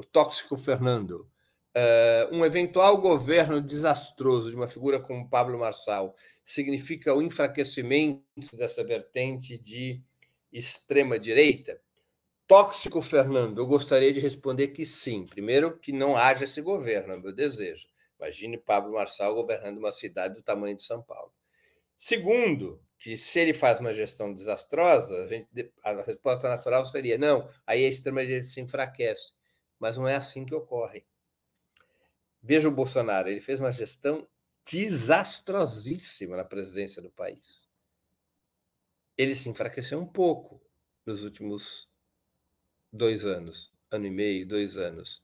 o tóxico Fernando, uh, um eventual governo desastroso de uma figura como Pablo Marçal significa o enfraquecimento dessa vertente de extrema-direita? Tóxico Fernando, eu gostaria de responder que sim. Primeiro, que não haja esse governo, é meu desejo. Imagine Pablo Marçal governando uma cidade do tamanho de São Paulo. Segundo, que se ele faz uma gestão desastrosa, a, gente, a resposta natural seria: não, aí a extrema-direita se enfraquece mas não é assim que ocorre. Veja o Bolsonaro, ele fez uma gestão desastrosíssima na presidência do país. Ele se enfraqueceu um pouco nos últimos dois anos, ano e meio, dois anos,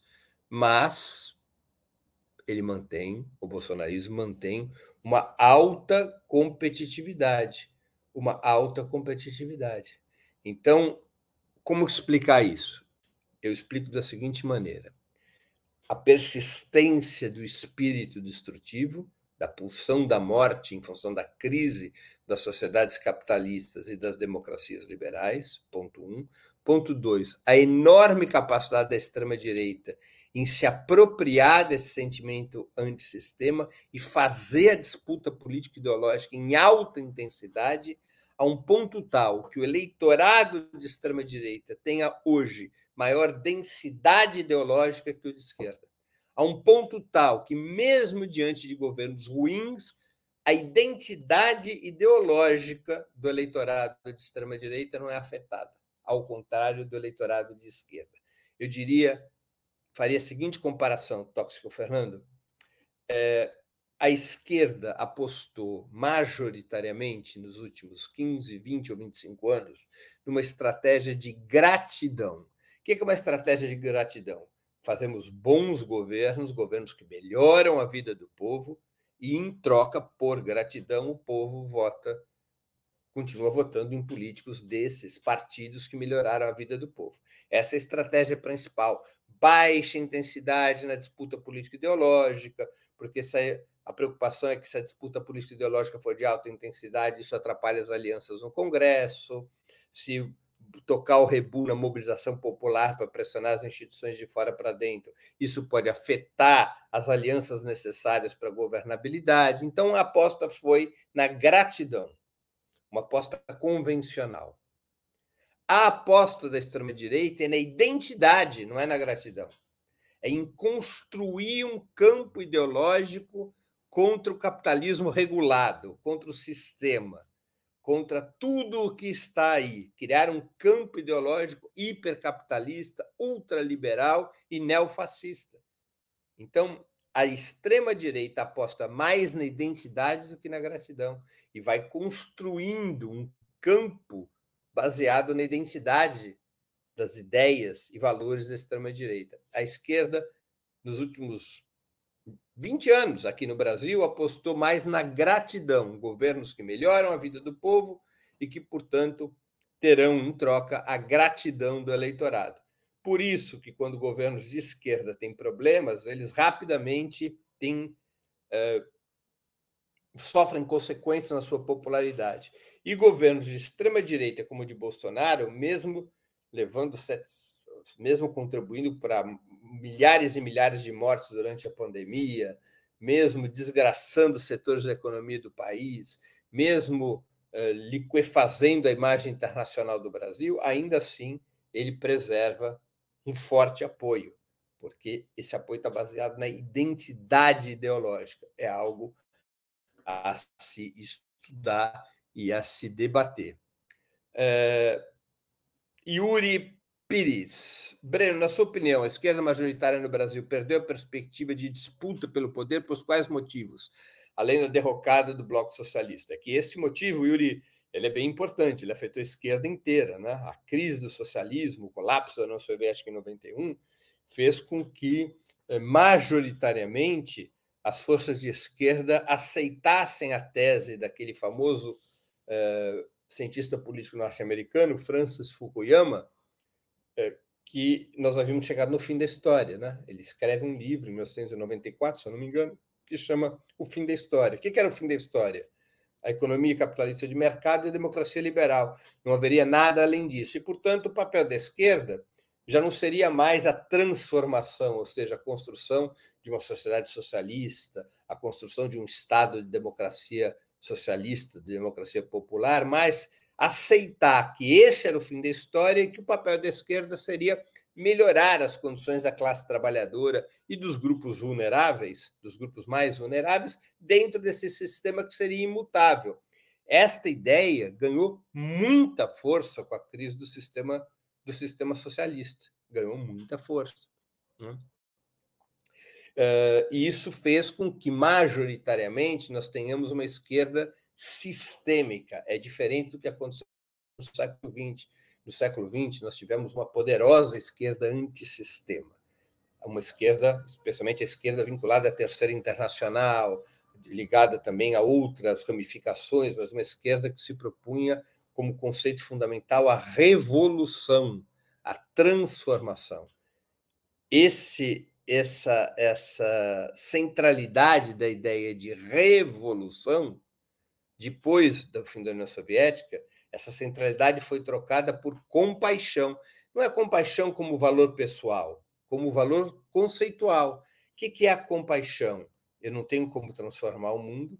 mas ele mantém, o bolsonarismo mantém uma alta competitividade, uma alta competitividade. Então, como explicar isso? Eu explico da seguinte maneira: a persistência do espírito destrutivo, da pulsão da morte em função da crise das sociedades capitalistas e das democracias liberais, ponto um. Ponto dois, a enorme capacidade da extrema-direita em se apropriar desse sentimento antissistema e fazer a disputa política ideológica em alta intensidade a um ponto tal que o eleitorado de extrema-direita tenha hoje maior densidade ideológica que o de esquerda, a um ponto tal que, mesmo diante de governos ruins, a identidade ideológica do eleitorado de extrema-direita não é afetada, ao contrário do eleitorado de esquerda. Eu diria, faria a seguinte comparação, Tóxico Fernando. É, a esquerda apostou majoritariamente nos últimos 15, 20 ou 25 anos numa estratégia de gratidão. O é que é uma estratégia de gratidão? Fazemos bons governos, governos que melhoram a vida do povo, e em troca por gratidão, o povo vota, continua votando em políticos desses partidos que melhoraram a vida do povo. Essa é a estratégia principal. Baixa intensidade na disputa política ideológica, porque essa a preocupação é que se a disputa política ideológica for de alta intensidade, isso atrapalha as alianças no Congresso. Se tocar o rebu na mobilização popular para pressionar as instituições de fora para dentro. Isso pode afetar as alianças necessárias para a governabilidade. Então, a aposta foi na gratidão, uma aposta convencional. A aposta da extrema-direita é na identidade, não é na gratidão. É em construir um campo ideológico contra o capitalismo regulado, contra o sistema, contra tudo o que está aí. Criar um campo ideológico hipercapitalista, ultraliberal e neofascista. Então, a extrema-direita aposta mais na identidade do que na gratidão e vai construindo um campo baseado na identidade das ideias e valores da extrema-direita. A esquerda, nos últimos 20 anos aqui no Brasil, apostou mais na gratidão, governos que melhoram a vida do povo e que, portanto, terão em troca a gratidão do eleitorado. Por isso que, quando governos de esquerda têm problemas, eles rapidamente têm, eh, sofrem consequências na sua popularidade. E governos de extrema-direita, como o de Bolsonaro, mesmo levando sete, mesmo contribuindo para milhares e milhares de mortes durante a pandemia, mesmo desgraçando setores da economia do país, mesmo uh, liquefazendo a imagem internacional do Brasil, ainda assim ele preserva um forte apoio, porque esse apoio está baseado na identidade ideológica. É algo a se estudar e a se debater. Eh, Yuri Pires, Breno, na sua opinião, a esquerda majoritária no Brasil perdeu a perspectiva de disputa pelo poder por quais motivos? Além da derrocada do Bloco Socialista. É que esse motivo, Yuri, ele é bem importante, ele afetou a esquerda inteira. Né? A crise do socialismo, o colapso da União Soviética em 91, fez com que, eh, majoritariamente, as forças de esquerda aceitassem a tese daquele famoso eh, cientista político norte-americano, Francis Fukuyama, é, que nós havíamos chegado no fim da história. Né? Ele escreve um livro em 1994, se eu não me engano, que chama O Fim da História. O que era o fim da história? A economia capitalista de mercado e a democracia liberal. Não haveria nada além disso. E, portanto, o papel da esquerda já não seria mais a transformação, ou seja, a construção de uma sociedade socialista, a construção de um Estado de democracia socialista, de democracia popular, mas aceitar que esse era o fim da história e que o papel da esquerda seria melhorar as condições da classe trabalhadora e dos grupos vulneráveis, dos grupos mais vulneráveis, dentro desse sistema que seria imutável. Esta ideia ganhou muita força com a crise do sistema do sistema socialista, ganhou muita força. Né? Uh, e isso fez com que, majoritariamente, nós tenhamos uma esquerda sistêmica. É diferente do que aconteceu no século XX. No século XX, nós tivemos uma poderosa esquerda antissistema. Uma esquerda, especialmente a esquerda vinculada à Terceira Internacional, ligada também a outras ramificações, mas uma esquerda que se propunha como conceito fundamental a revolução, a transformação. Esse essa essa centralidade da ideia de revolução depois do fim da União Soviética, essa centralidade foi trocada por compaixão. Não é compaixão como valor pessoal, como valor conceitual. O que é a compaixão? Eu não tenho como transformar o mundo,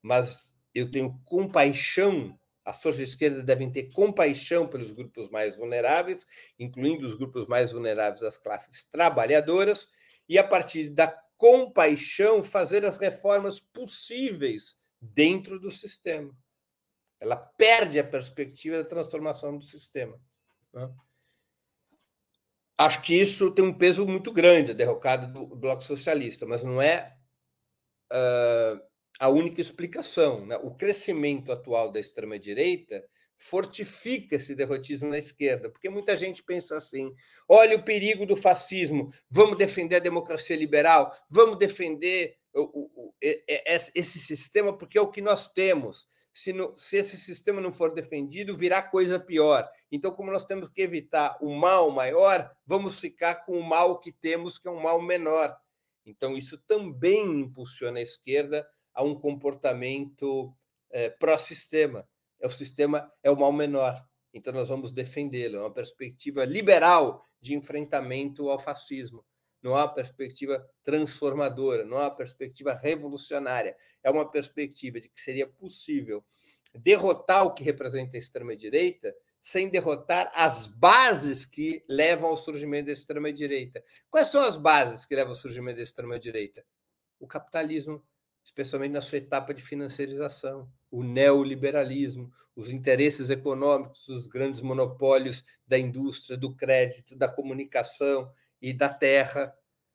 mas eu tenho compaixão. As forças de esquerda devem ter compaixão pelos grupos mais vulneráveis, incluindo os grupos mais vulneráveis das classes trabalhadoras, e a partir da compaixão fazer as reformas possíveis dentro do sistema. Ela perde a perspectiva da transformação do sistema. Né? Acho que isso tem um peso muito grande, a derrocada do Bloco Socialista, mas não é uh, a única explicação. Né? O crescimento atual da extrema-direita fortifica esse derrotismo na esquerda, porque muita gente pensa assim: olha o perigo do fascismo, vamos defender a democracia liberal, vamos defender o, o, o, esse sistema, porque é o que nós temos. Se, no, se esse sistema não for defendido, virá coisa pior. Então, como nós temos que evitar o mal maior, vamos ficar com o mal que temos, que é um mal menor. Então, isso também impulsiona a esquerda a um comportamento é, pró-sistema é o sistema é o mal menor. Então nós vamos defendê-lo. É uma perspectiva liberal de enfrentamento ao fascismo. Não há perspectiva transformadora, não há perspectiva revolucionária. É uma perspectiva de que seria possível derrotar o que representa a extrema-direita sem derrotar as bases que levam ao surgimento da extrema-direita. Quais são as bases que levam ao surgimento da extrema-direita? O capitalismo especialmente na sua etapa de financiarização, o neoliberalismo, os interesses econômicos, os grandes monopólios da indústria, do crédito, da comunicação e da terra.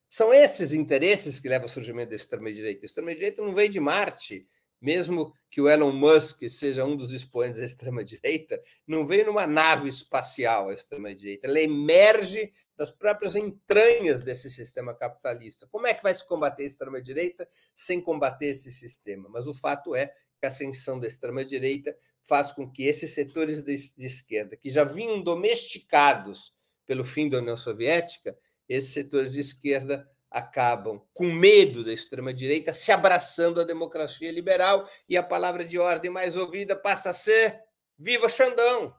São esses interesses que levam ao surgimento da extrema-direita. A extrema-direita não veio de Marte, mesmo que o Elon Musk seja um dos expoentes da extrema-direita, não veio numa nave espacial a extrema-direita, ela emerge das próprias entranhas desse sistema capitalista. Como é que vai se combater a extrema-direita sem combater esse sistema? Mas o fato é que a ascensão da extrema-direita faz com que esses setores de, de esquerda, que já vinham domesticados pelo fim da União Soviética, esses setores de esquerda acabam, com medo da extrema-direita, se abraçando à democracia liberal e a palavra de ordem mais ouvida passa a ser Viva Xandão!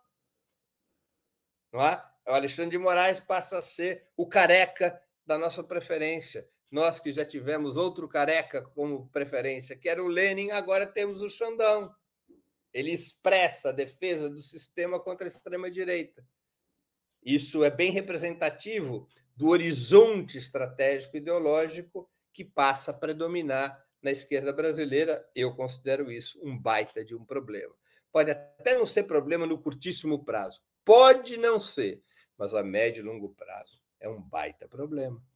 Não é? O Alexandre de Moraes passa a ser o careca da nossa preferência. Nós que já tivemos outro careca como preferência, que era o Lenin, agora temos o Xandão. Ele expressa a defesa do sistema contra a extrema-direita. Isso é bem representativo do horizonte estratégico ideológico que passa a predominar na esquerda brasileira. Eu considero isso um baita de um problema. Pode até não ser problema no curtíssimo prazo, pode não ser, mas a médio e longo prazo é um baita problema.